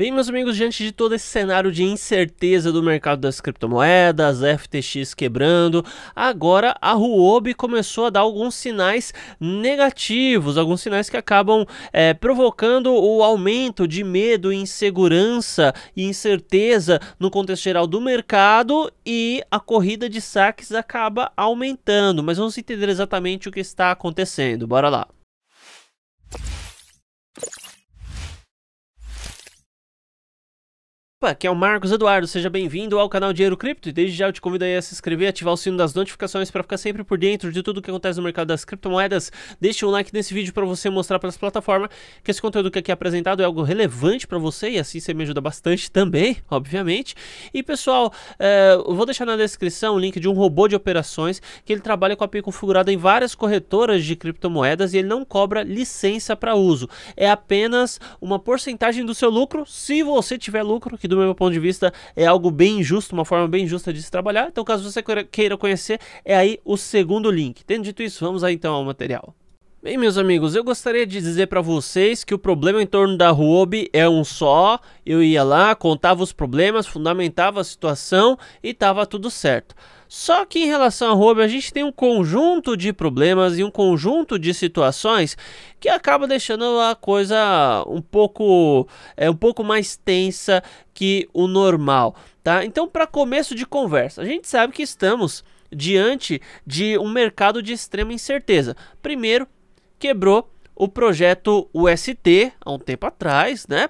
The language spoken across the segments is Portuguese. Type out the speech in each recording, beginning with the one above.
Bem, meus amigos, diante de todo esse cenário de incerteza do mercado das criptomoedas, FTX quebrando, agora a Huobi começou a dar alguns sinais negativos, alguns sinais que acabam é, provocando o aumento de medo, insegurança e incerteza no contexto geral do mercado e a corrida de saques acaba aumentando. Mas vamos entender exatamente o que está acontecendo. Bora lá. Opa, aqui é o Marcos Eduardo, seja bem-vindo ao canal Dinheiro Cripto e desde já eu te convido a se inscrever, ativar o sino das notificações para ficar sempre por dentro de tudo o que acontece no mercado das criptomoedas. Deixe um like nesse vídeo para você mostrar para as plataformas que esse conteúdo que aqui é apresentado é algo relevante para você e assim você me ajuda bastante também, obviamente. E pessoal, é, eu vou deixar na descrição o link de um robô de operações que ele trabalha com a API configurada em várias corretoras de criptomoedas e ele não cobra licença para uso. É apenas uma porcentagem do seu lucro, se você tiver lucro, que do meu ponto de vista é algo bem injusto, uma forma bem justa de se trabalhar. Então, caso você queira conhecer, é aí o segundo link. Tendo dito isso, vamos aí então ao material. Bem, meus amigos, eu gostaria de dizer para vocês que o problema em torno da Huobi é um só. Eu ia lá, contava os problemas, fundamentava a situação e estava tudo certo. Só que em relação a roubo, a gente tem um conjunto de problemas e um conjunto de situações que acaba deixando a coisa um pouco é um pouco mais tensa que o normal, tá? Então, para começo de conversa, a gente sabe que estamos diante de um mercado de extrema incerteza. Primeiro, quebrou o projeto UST há um tempo atrás, né?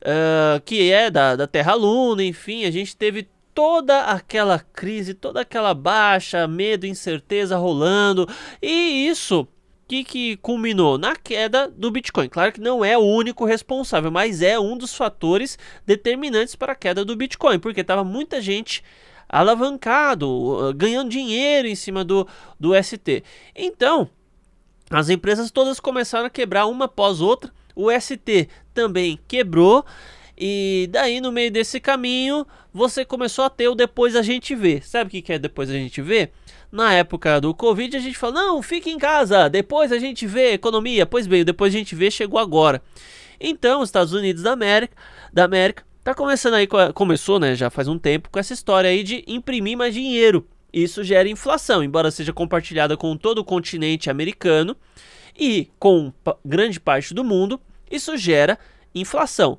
Uh, que é da, da Terra Luna, enfim, a gente teve toda aquela crise, toda aquela baixa, medo, incerteza rolando. E isso que, que culminou na queda do Bitcoin. Claro que não é o único responsável, mas é um dos fatores determinantes para a queda do Bitcoin, porque estava muita gente alavancado, uh, ganhando dinheiro em cima do, do ST. Então, as empresas todas começaram a quebrar uma após outra. O ST também quebrou e daí, no meio desse caminho, você começou a ter o depois a gente vê. Sabe o que, é depois a gente vê? Na época do Covid, a gente falou: não, fique em casa, depois a gente vê economia. Pois bem, depois a gente vê chegou agora. Então, os Estados Unidos da América, da América tá começando aí, começou, né, já faz um tempo, com essa história aí de imprimir mais dinheiro. Isso gera inflação, embora seja compartilhada com todo o continente americano e com grande parte do mundo, isso gera inflação.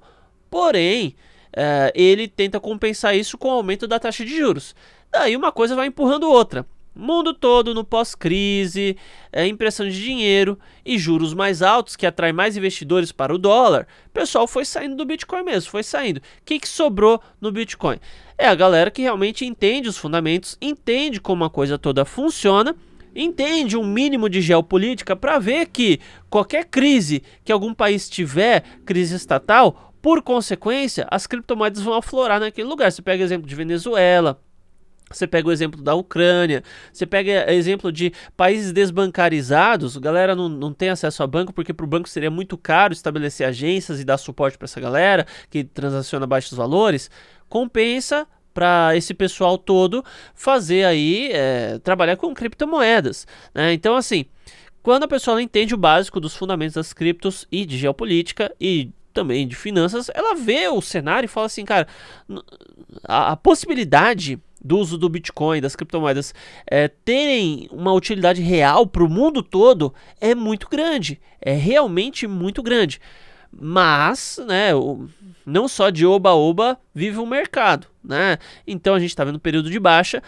Porém, eh, ele tenta compensar isso com o aumento da taxa de juros. Daí uma coisa vai empurrando outra. Mundo todo no pós-crise, é, impressão de dinheiro e juros mais altos que atrai mais investidores para o dólar. pessoal foi saindo do Bitcoin mesmo, foi saindo. O que, que sobrou no Bitcoin? É a galera que realmente entende os fundamentos, entende como a coisa toda funciona entende um mínimo de geopolítica para ver que qualquer crise que algum país tiver, crise estatal, por consequência, as criptomoedas vão aflorar naquele lugar. Você pega o exemplo de Venezuela, você pega o exemplo da Ucrânia, você pega o exemplo de países desbancarizados, a galera não, não tem acesso a banco, porque para o banco seria muito caro estabelecer agências e dar suporte para essa galera que transaciona baixos valores. Compensa para esse pessoal todo fazer aí, é, trabalhar com criptomoedas. Né? Então, assim, quando a pessoa entende o básico dos fundamentos das criptos e de geopolítica e também de finanças, ela vê o cenário e fala assim, cara, a, a possibilidade do uso do Bitcoin, das criptomoedas, é, terem uma utilidade real para o mundo todo é muito grande, é realmente muito grande. Mas, né, o, não só de oba-oba vive o mercado, né? Então a gente está vendo um período de baixa,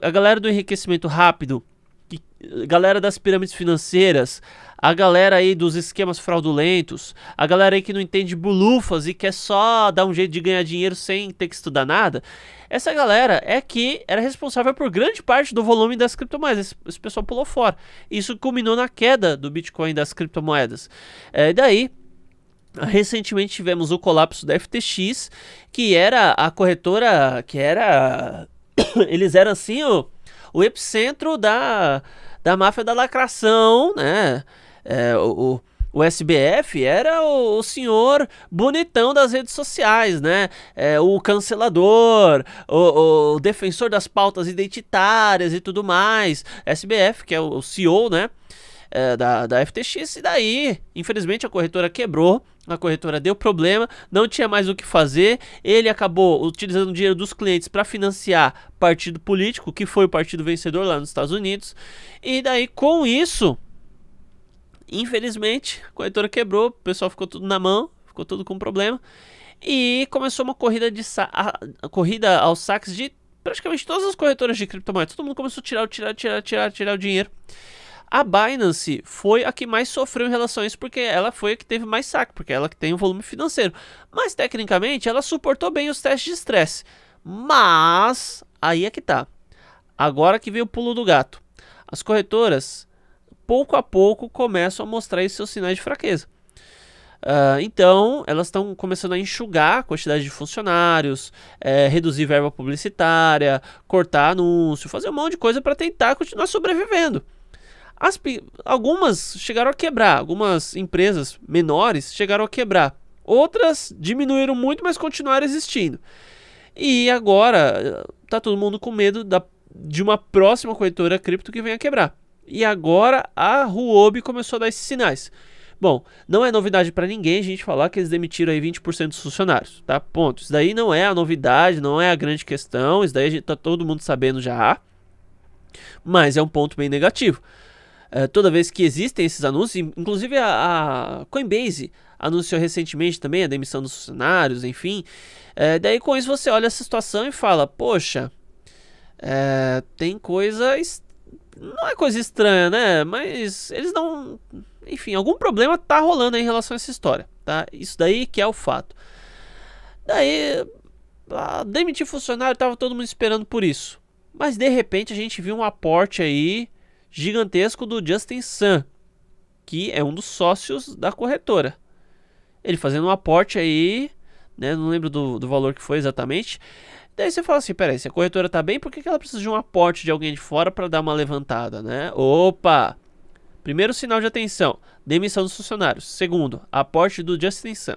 a galera do enriquecimento rápido que, galera das pirâmides financeiras, a galera aí dos esquemas fraudulentos, a galera aí que não entende bulufas e quer só dar um jeito de ganhar dinheiro sem ter que estudar nada, essa galera é que era responsável por grande parte do volume das criptomoedas. Esse, esse pessoal pulou fora. Isso culminou na queda do Bitcoin das criptomoedas. É, daí, recentemente tivemos o colapso da FTX, que era a corretora que era. Eles eram assim, ó o epicentro da, da máfia da lacração, né? É, o, o, SBF era o, o, senhor bonitão das redes sociais, né? É, o cancelador, o, o, defensor das pautas identitárias e tudo mais. SBF, que é o, o CEO, né? é, da, da FTX. E daí, infelizmente, a corretora quebrou. A corretora deu problema, não tinha mais o que fazer. Ele acabou utilizando o dinheiro dos clientes para financiar partido político, que foi o partido vencedor lá nos Estados Unidos. E daí, com isso, infelizmente, a corretora quebrou, o pessoal ficou tudo na mão, ficou tudo com problema. E começou uma corrida, de a, a corrida aos saques de praticamente todas as corretoras de criptomoedas. Todo mundo começou a tirar, tirar, tirar, tirar, tirar o dinheiro. A Binance foi a que mais sofreu em relação a isso, porque ela foi a que teve mais saque, porque é ela que tem o volume financeiro. Mas tecnicamente ela suportou bem os testes de estresse. Mas aí é que tá. Agora que veio o pulo do gato. As corretoras, pouco a pouco, começam a mostrar esses seus sinais de fraqueza. Uh, então, elas estão começando a enxugar a quantidade de funcionários, é, reduzir verba publicitária, cortar anúncio, fazer um monte de coisa para tentar continuar sobrevivendo. As, algumas chegaram a quebrar, algumas empresas menores chegaram a quebrar. Outras diminuíram muito, mas continuaram existindo. E agora tá todo mundo com medo da, de uma próxima corretora cripto que venha quebrar. E agora a Huobi começou a dar esses sinais. Bom, não é novidade para ninguém a gente falar que eles demitiram aí 20% dos funcionários, tá? Ponto. Isso daí não é a novidade, não é a grande questão, isso daí a gente tá todo mundo sabendo já. Mas é um ponto bem negativo. Eh, toda vez que existem esses anúncios, inclusive a, a Coinbase anunciou recentemente também a demissão dos funcionários, enfim. É, daí com isso você olha essa situação e fala, poxa, é, tem coisa. Não é coisa estranha, né? Mas eles não. Enfim, algum problema tá rolando em relação a essa história, tá? Isso daí que é o fato. Daí, ah, demitir funcionário, tava todo mundo esperando por isso. Mas de repente a gente viu um aporte aí gigantesco do Justin Sun, que é um dos sócios da corretora. Ele fazendo um aporte aí, né? Não lembro do, do valor que foi exatamente. Daí você fala assim, peraí, se a corretora tá bem, por que, que ela precisa de um aporte de alguém de fora para dar uma levantada, né? Opa! Primeiro sinal de atenção, demissão dos funcionários. Segundo, aporte do Justin Sun.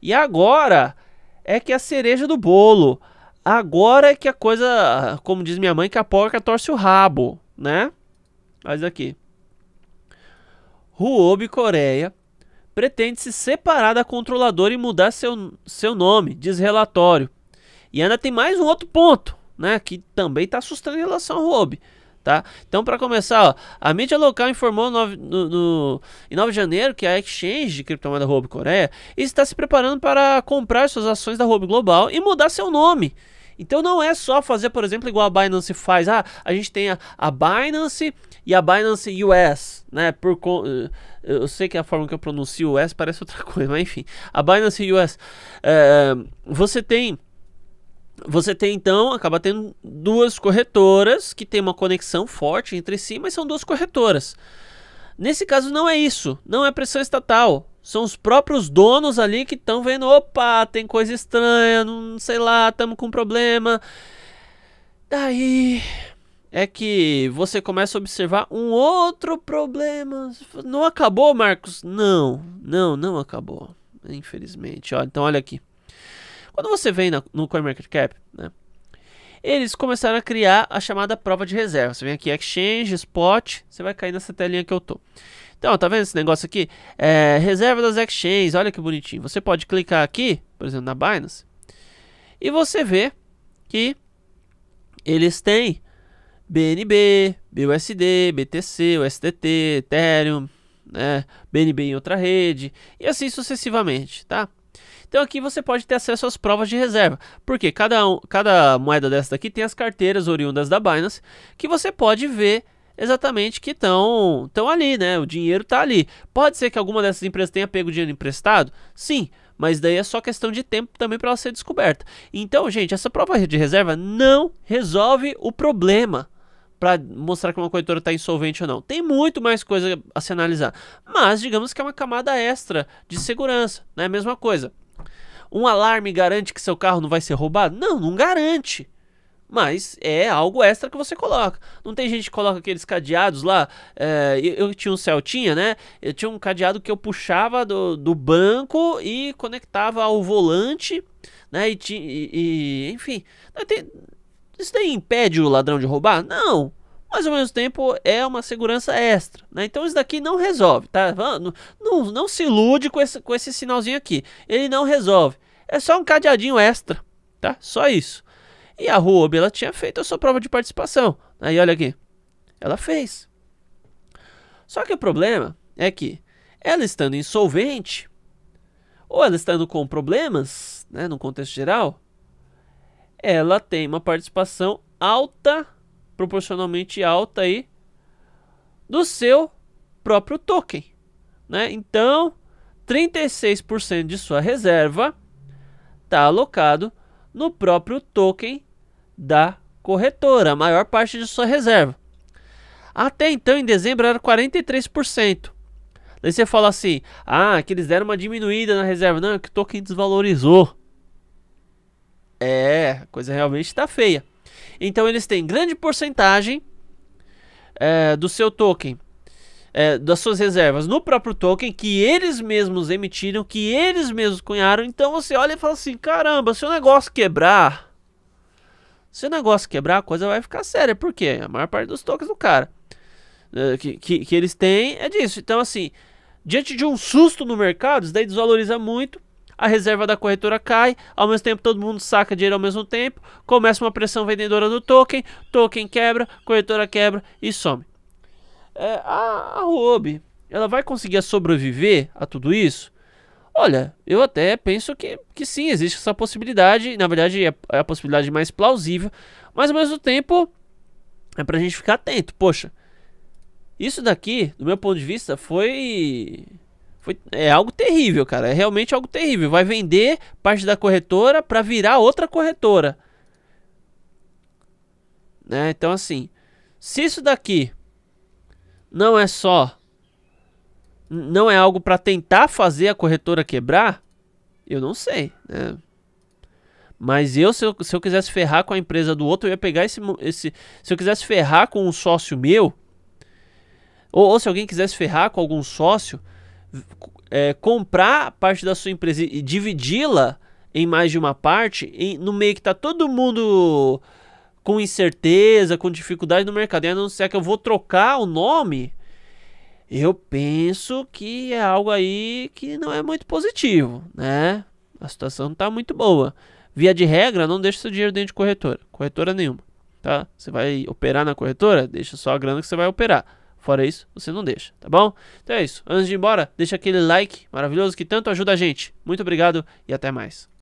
E agora é que é a cereja do bolo. Agora é que a coisa, como diz minha mãe, que a porca torce o rabo, né? Mas aqui. Huobi Coreia pretende se separar da controladora e mudar seu, seu nome, diz relatório. E ainda tem mais um outro ponto, né, que também está assustando em relação ao Huobi. Tá? Então, para começar, ó, a mídia local informou no, no, no, em 9 de janeiro que a exchange de criptomoeda Huobi Coreia está se preparando para comprar suas ações da Huobi Global e mudar seu nome então não é só fazer, por exemplo, igual a Binance faz. Ah, a gente tem a, a Binance e a Binance US, né? Por eh, eh, eu sei que a forma que eu pronuncio US parece outra coisa, mas enfim, a Binance US. É, eh, você tem você tem então, acaba tendo duas corretoras que tem uma conexão forte entre si, mas são duas corretoras. Nesse caso não é isso, não é pressão estatal são os próprios donos ali que estão vendo, opa, tem coisa estranha, não sei lá, estamos com um problema. Daí é que você começa a observar um outro problema. Não acabou, Marcos? Não, não, não acabou. Infelizmente. Ó, então olha aqui. Quando você vem na, no CoinMarketCap, né? Eles começaram a criar a chamada prova de reserva. Você vem aqui Exchange, Spot, você vai cair nessa telinha que eu tô. Então, tá vendo esse negócio aqui? É, reserva das exchanges, olha que bonitinho. Você pode clicar aqui, por exemplo, na Binance, e você vê que eles têm BNB, BUSD, BTC, USDT, Ethereum, né, BNB em outra rede, e assim sucessivamente, tá? Então aqui você pode ter acesso às provas de reserva, porque cada, um, cada moeda dessa daqui tem as carteiras oriundas da Binance, que você pode ver exatamente que estão tão ali, né? O dinheiro está ali. Pode ser que alguma dessas empresas tenha pego dinheiro emprestado? Sim, mas daí é só questão de tempo também para ela ser descoberta. Então, gente, essa prova de reserva não resolve o problema para mostrar que uma corretora está insolvente ou não. Tem muito mais coisa a se analisar. Mas digamos que é uma camada extra de segurança, né? Mesma coisa. Um alarme garante que seu carro não vai ser roubado? Não, não garante. Mas é algo extra que você coloca. Não tem gente que coloca aqueles cadeados lá. É, eu, eu, tinha um Celtinha, né? Eu tinha um cadeado que eu puxava do, do banco e conectava ao volante, né? E, e, e enfim. Tem, isso daí impede o ladrão de roubar? Não. Mas ao mesmo tempo é uma segurança extra, né? Então isso daqui não resolve, tá? Não, não, não se ilude com esse, com esse sinalzinho aqui. Ele não resolve. É só um cadeadinho extra, tá? Só isso. E a Rob ela tinha feito a sua prova de participação. Aí olha aqui. Ela fez. Só que o problema é que ela estando insolvente, ou ela estando com problemas, né, no contexto geral, ela tem uma participação alta, proporcionalmente alta aí, do seu próprio token. Né? Então, 36% de sua reserva está alocado no próprio token da corretora, a maior parte de sua reserva. Até então, em dezembro, era 43%. Daí você fala assim: ah, que eles deram uma diminuída na reserva. Não, é que o token desvalorizou. É, a coisa realmente está feia. Então, eles têm grande porcentagem é, do seu token, é, das suas reservas no próprio token, que eles mesmos emitiram, que eles mesmos cunharam. Então, você olha e fala assim: caramba, se o negócio quebrar se o negócio quebrar, a coisa vai ficar séria. Por quê? A maior parte dos toques do cara né, que, que, que eles têm é disso. Então, assim, diante de um susto no mercado, isso daí desvaloriza muito. A reserva da corretora cai, ao mesmo tempo todo mundo saca dinheiro ao mesmo tempo, começa uma pressão vendedora do token, token quebra, corretora quebra e some. É, a, a ela vai conseguir sobreviver a tudo isso? Olha, eu até penso que, que sim, existe essa possibilidade. Na verdade, é, é, a possibilidade mais plausível. Mas ao mesmo tempo, é pra gente ficar atento. Poxa, isso daqui, do meu ponto de vista, foi. Foi, é algo terrível, cara. É realmente algo terrível. Vai vender parte da corretora para virar outra corretora. Né? Então, assim, se isso daqui não é só não é algo para tentar fazer a corretora quebrar? Eu não sei, né? Mas eu se, eu, se eu quisesse ferrar com a empresa do outro, eu ia pegar esse. esse se eu quisesse ferrar com um sócio meu, ou, ou se alguém quisesse ferrar com algum sócio, é, comprar parte da sua empresa e dividi-la em mais de uma parte, em, no meio que tá todo mundo com incerteza, com dificuldade no mercado. E ser que eu vou trocar o nome eu penso que é algo aí que não é muito positivo, né? A situação não está muito boa. Via de regra, não deixa seu dinheiro dentro de corretora, corretora nenhuma, tá? Você vai operar na corretora, deixa só a grana que você vai operar. Fora isso, você não deixa, tá bom? Então é isso. Antes de ir embora, deixa aquele like maravilhoso que tanto ajuda a gente. Muito obrigado e até mais.